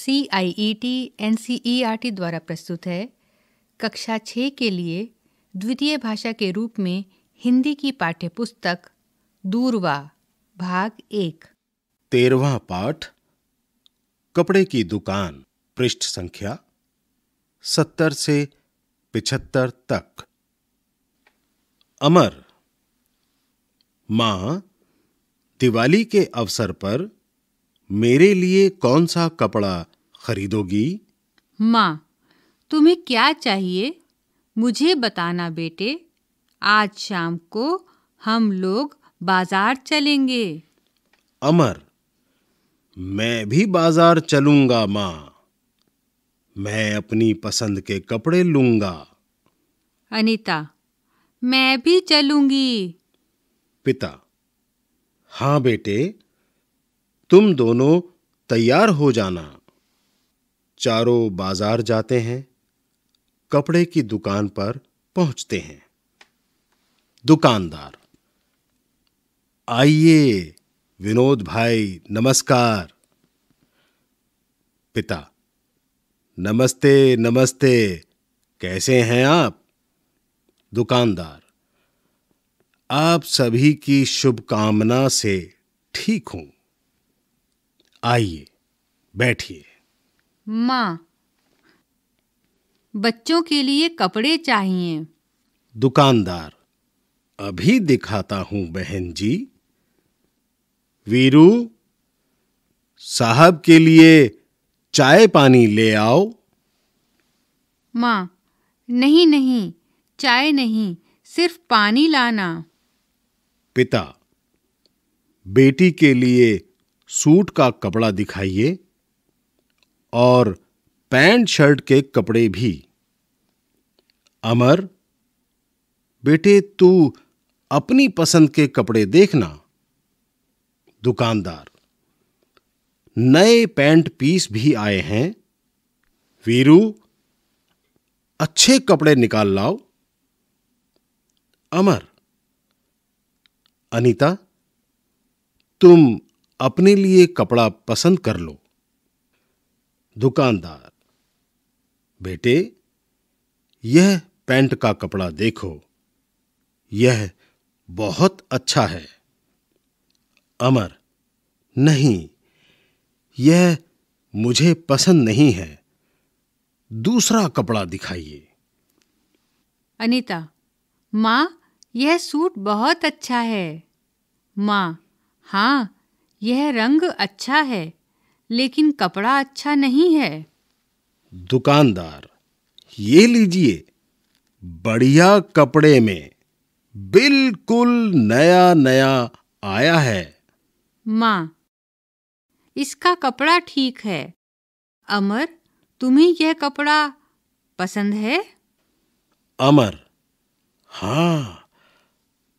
C I E T N C E R T द्वारा प्रस्तुत है कक्षा छः के लिए द्वितीय भाषा के रूप में हिंदी की पाठ्यपुस्तक दूरवा भाग एक तेरवा पाठ कपड़े की दुकान पृष्ठ संख्या सत्तर से पिछहत्तर तक अमर माँ दिवाली के अवसर पर मेरे लिए कौन सा कपड़ा खरीदोगी माँ तुम्हें क्या चाहिए मुझे बताना बेटे आज शाम को हम लोग बाजार चलेंगे अमर मैं भी बाजार चलूंगा माँ मैं अपनी पसंद के कपड़े लूंगा अनिता मैं भी चलूंगी पिता हाँ बेटे तुम दोनों तैयार हो जाना चारों बाजार जाते हैं कपड़े की दुकान पर पहुंचते हैं दुकानदार आइए विनोद भाई नमस्कार पिता नमस्ते नमस्ते कैसे हैं आप दुकानदार आप सभी की शुभकामना से ठीक हूं आइए बैठिए माँ बच्चों के लिए कपड़े चाहिए दुकानदार अभी दिखाता हूं बहन जी वीरू साहब के लिए चाय पानी ले आओ माँ नहीं नहीं चाय नहीं सिर्फ पानी लाना पिता बेटी के लिए सूट का कपड़ा दिखाइए और पैंट शर्ट के कपड़े भी अमर बेटे तू अपनी पसंद के कपड़े देखना दुकानदार नए पैंट पीस भी आए हैं वीरू अच्छे कपड़े निकाल लाओ अमर अनीता तुम अपने लिए कपड़ा पसंद कर लो दुकानदार बेटे यह पैंट का कपड़ा देखो यह बहुत अच्छा है अमर नहीं यह मुझे पसंद नहीं है दूसरा कपड़ा दिखाइए अनीता माँ यह सूट बहुत अच्छा है माँ हाँ यह रंग अच्छा है लेकिन कपड़ा अच्छा नहीं है दुकानदार ये लीजिए बढ़िया कपड़े में बिल्कुल नया नया आया है माँ इसका कपड़ा ठीक है अमर तुम्हें यह कपड़ा पसंद है अमर हाँ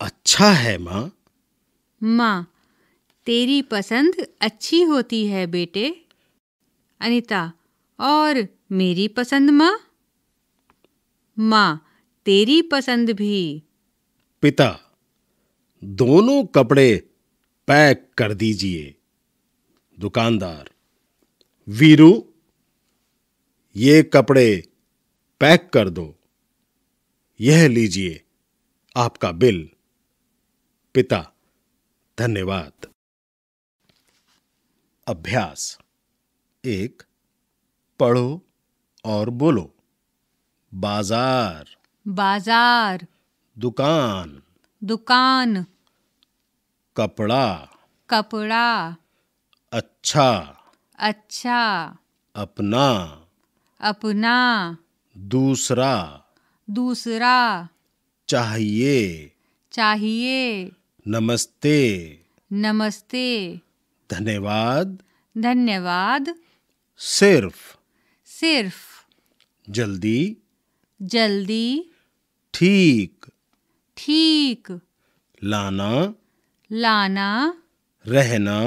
अच्छा है माँ माँ तेरी पसंद अच्छी होती है बेटे अनिता और मेरी पसंद माँ माँ तेरी पसंद भी पिता दोनों कपड़े पैक कर दीजिए दुकानदार वीरू ये कपड़े पैक कर दो यह लीजिए आपका बिल पिता धन्यवाद अभ्यास एक पढ़ो और बोलो बाजार बाजार दुकान दुकान कपड़ा कपड़ा अच्छा अच्छा अपना अपना दूसरा दूसरा चाहिए चाहिए नमस्ते नमस्ते धन्यवाद धन्यवाद सिर्फ सिर्फ जल्दी जल्दी ठीक ठीक लाना लाना रहना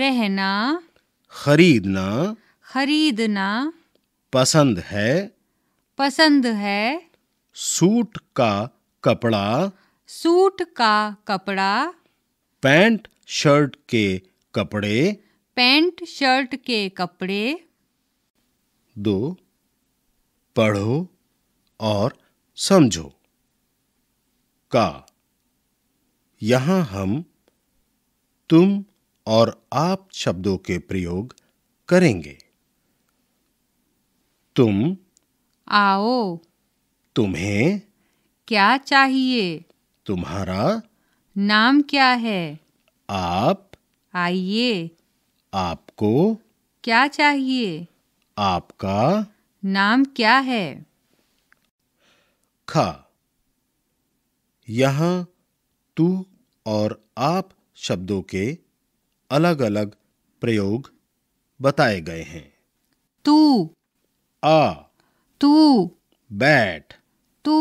रहना खरीदना खरीदना पसंद है पसंद है सूट का कपड़ा सूट का कपड़ा पैंट शर्ट के कपड़े पैंट शर्ट के कपड़े दो पढ़ो और समझो का यहां हम तुम और आप शब्दों के प्रयोग करेंगे तुम आओ तुम्हें क्या चाहिए तुम्हारा नाम क्या है आप आइए आपको क्या चाहिए आपका नाम क्या है ख यहाँ तू और आप शब्दों के अलग अलग प्रयोग बताए गए हैं तू आ तू बैठ तू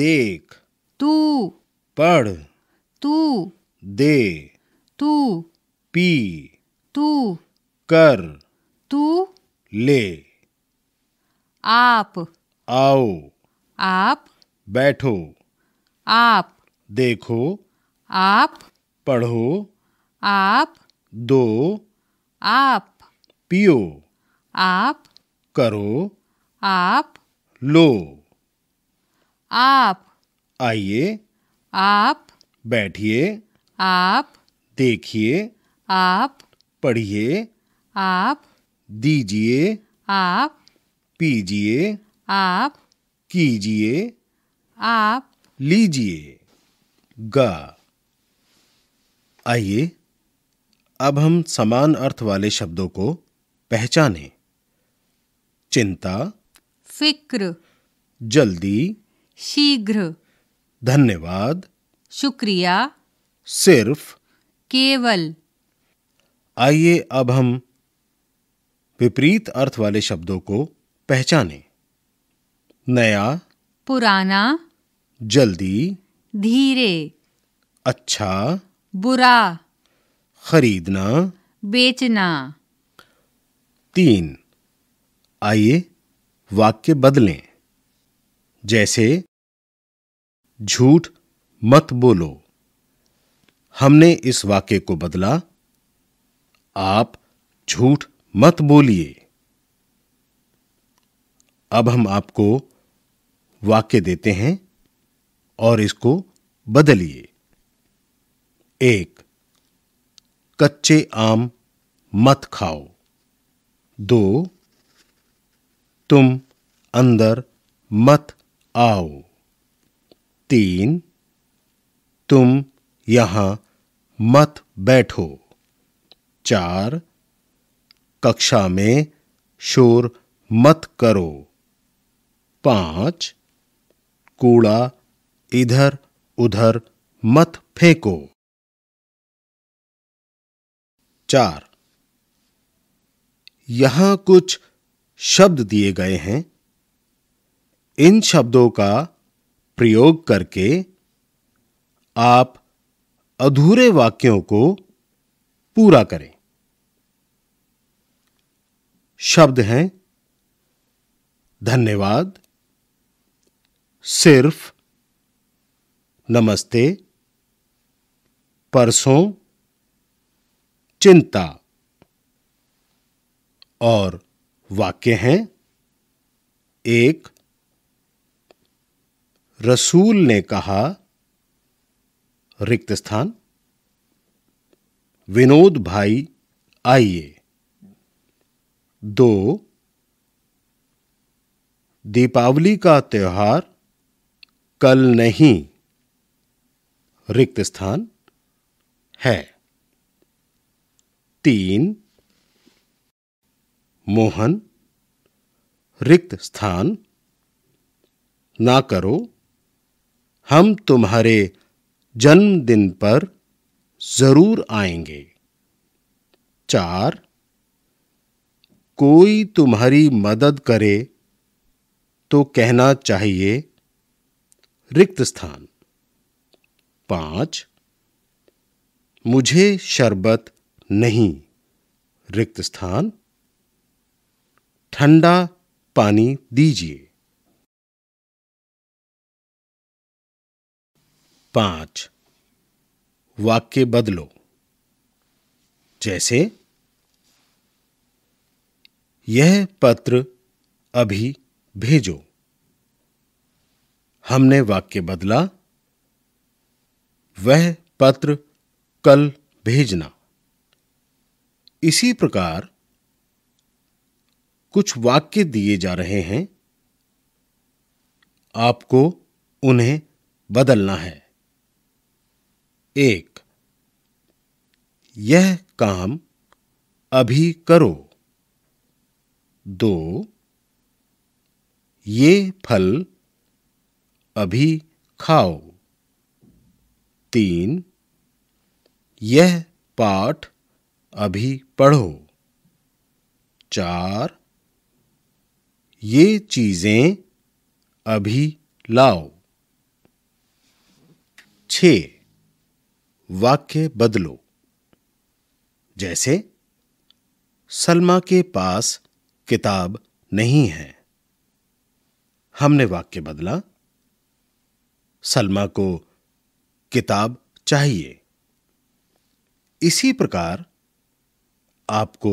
देख तू पढ़ तू दे तू पी तू कर तू ले आप आओ आप बैठो आप देखो आप पढ़ो आप दो आप पियो आप करो आप लो आप आइए आप बैठिए आप देखिए आप पढ़िए आप दीजिए आप पीजिए आप कीजिए आप लीजिए गा आइए अब हम समान अर्थ वाले शब्दों को पहचाने चिंता फिक्र जल्दी शीघ्र धन्यवाद शुक्रिया सिर्फ केवल आइए अब हम विपरीत अर्थ वाले शब्दों को पहचानें नया पुराना जल्दी धीरे अच्छा बुरा खरीदना बेचना तीन आइए वाक्य बदलें जैसे झूठ मत बोलो हमने इस वाक्य को बदला आप झूठ मत बोलिए अब हम आपको वाक्य देते हैं और इसको बदलिए एक कच्चे आम मत खाओ दो तुम अंदर मत आओ तीन तुम यहां मत बैठो चार कक्षा में शोर मत करो पांच कूड़ा इधर उधर मत फेंको चार यहां कुछ शब्द दिए गए हैं इन शब्दों का प्रयोग करके आप अधूरे वाक्यों को पूरा करें शब्द हैं धन्यवाद सिर्फ नमस्ते परसों चिंता और वाक्य हैं एक रसूल ने कहा रिक्त स्थान विनोद भाई आइए दो दीपावली का त्यौहार कल नहीं रिक्त स्थान है तीन मोहन रिक्त स्थान ना करो हम तुम्हारे जन्मदिन पर जरूर आएंगे चार कोई तुम्हारी मदद करे तो कहना चाहिए रिक्त स्थान पांच मुझे शरबत नहीं रिक्त स्थान ठंडा पानी दीजिए पांच वाक्य बदलो जैसे यह पत्र अभी भेजो हमने वाक्य बदला वह पत्र कल भेजना इसी प्रकार कुछ वाक्य दिए जा रहे हैं आपको उन्हें बदलना है एक यह काम अभी करो दो ये फल अभी खाओ तीन यह पाठ अभी पढ़ो चार ये चीज़ें अभी लाओ छ वाक्य बदलो जैसे सलमा के पास किताब नहीं है हमने वाक्य बदला सलमा को किताब चाहिए इसी प्रकार आपको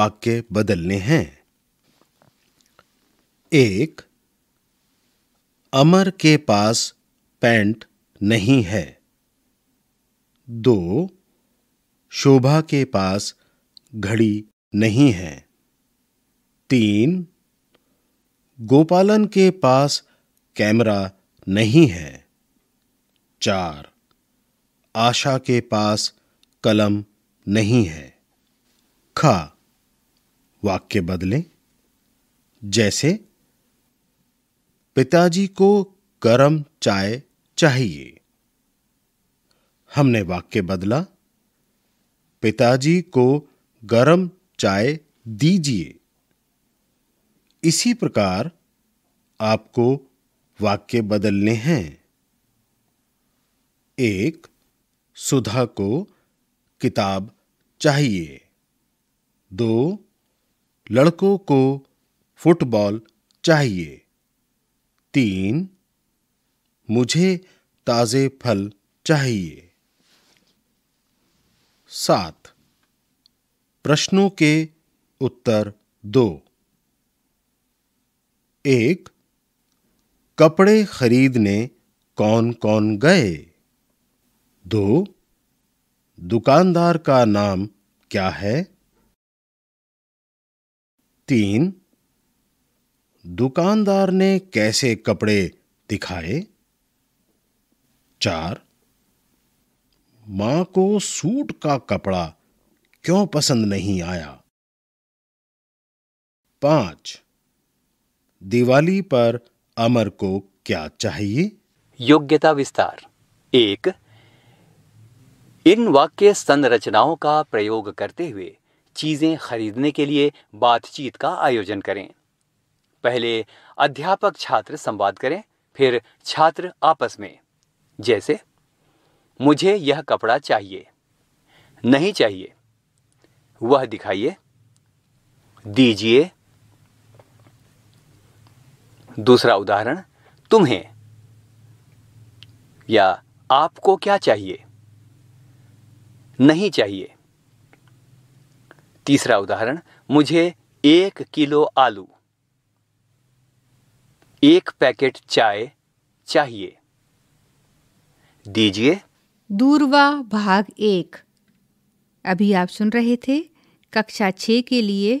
वाक्य बदलने हैं एक अमर के पास पैंट नहीं है दो शोभा के पास घड़ी नहीं है तीन गोपालन के पास कैमरा नहीं है चार आशा के पास कलम नहीं है खा वाक्य बदलें जैसे पिताजी को गरम चाय चाहिए हमने वाक्य बदला पिताजी को गरम चाय दीजिए इसी प्रकार आपको वाक्य बदलने हैं एक सुधा को किताब चाहिए दो लड़कों को फुटबॉल चाहिए तीन मुझे ताज़े फल चाहिए सात प्रश्नों के उत्तर दो एक कपड़े खरीदने कौन कौन गए दो दुकानदार का नाम क्या है तीन दुकानदार ने कैसे कपड़े दिखाए चार मां को सूट का कपड़ा क्यों पसंद नहीं आया पांच दिवाली पर अमर को क्या चाहिए योग्यता विस्तार एक इन वाक्य संरचनाओं का प्रयोग करते हुए चीज़ें खरीदने के लिए बातचीत का आयोजन करें पहले अध्यापक छात्र संवाद करें फिर छात्र आपस में जैसे मुझे यह कपड़ा चाहिए नहीं चाहिए वह दिखाइए दीजिए दूसरा उदाहरण तुम्हें या आपको क्या चाहिए नहीं चाहिए तीसरा उदाहरण मुझे एक किलो आलू एक पैकेट चाय चाहिए दीजिए दूरवा भाग एक अभी आप सुन रहे थे कक्षा छ के लिए